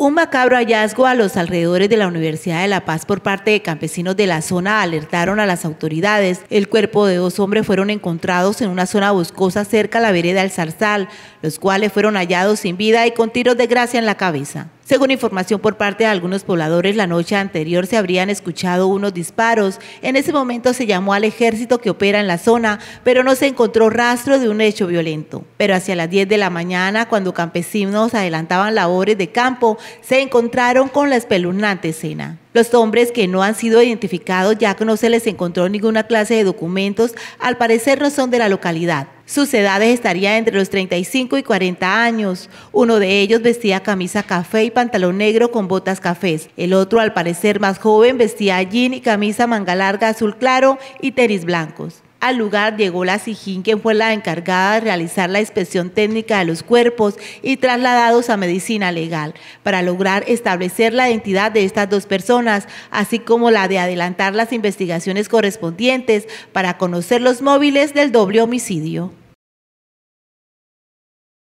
Un macabro hallazgo a los alrededores de la Universidad de La Paz por parte de campesinos de la zona alertaron a las autoridades. El cuerpo de dos hombres fueron encontrados en una zona boscosa cerca a la vereda del Zarzal, los cuales fueron hallados sin vida y con tiros de gracia en la cabeza. Según información por parte de algunos pobladores, la noche anterior se habrían escuchado unos disparos. En ese momento se llamó al ejército que opera en la zona, pero no se encontró rastro de un hecho violento. Pero hacia las 10 de la mañana, cuando campesinos adelantaban labores de campo, se encontraron con la espeluznante escena. Los hombres que no han sido identificados, ya que no se les encontró ninguna clase de documentos, al parecer no son de la localidad. Sus edades estarían entre los 35 y 40 años. Uno de ellos vestía camisa café y pantalón negro con botas cafés. El otro, al parecer más joven, vestía jean y camisa manga larga azul claro y tenis blancos. Al lugar llegó la Sijín, quien fue la encargada de realizar la inspección técnica de los cuerpos y trasladados a medicina legal, para lograr establecer la identidad de estas dos personas, así como la de adelantar las investigaciones correspondientes para conocer los móviles del doble homicidio.